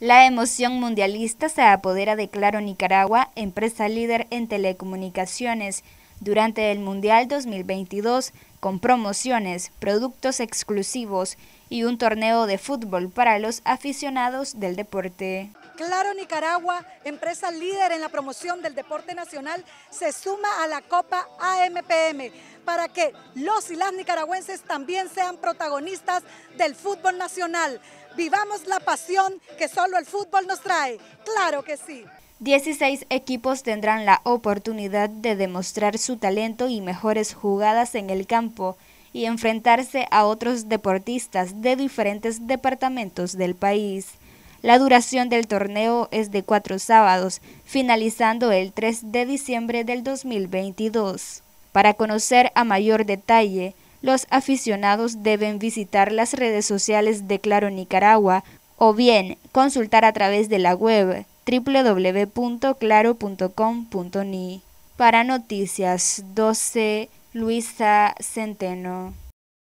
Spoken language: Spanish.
La emoción mundialista se apodera de Claro Nicaragua, empresa líder en telecomunicaciones, durante el Mundial 2022, con promociones, productos exclusivos y un torneo de fútbol para los aficionados del deporte. Claro Nicaragua, empresa líder en la promoción del deporte nacional, se suma a la Copa AMPM para que los y las nicaragüenses también sean protagonistas del fútbol nacional vivamos la pasión que solo el fútbol nos trae. Claro que sí. 16 equipos tendrán la oportunidad de demostrar su talento y mejores jugadas en el campo y enfrentarse a otros deportistas de diferentes departamentos del país. La duración del torneo es de cuatro sábados, finalizando el 3 de diciembre del 2022. Para conocer a mayor detalle, los aficionados deben visitar las redes sociales de Claro Nicaragua o bien consultar a través de la web www.claro.com.ni. Para Noticias 12, Luisa Centeno.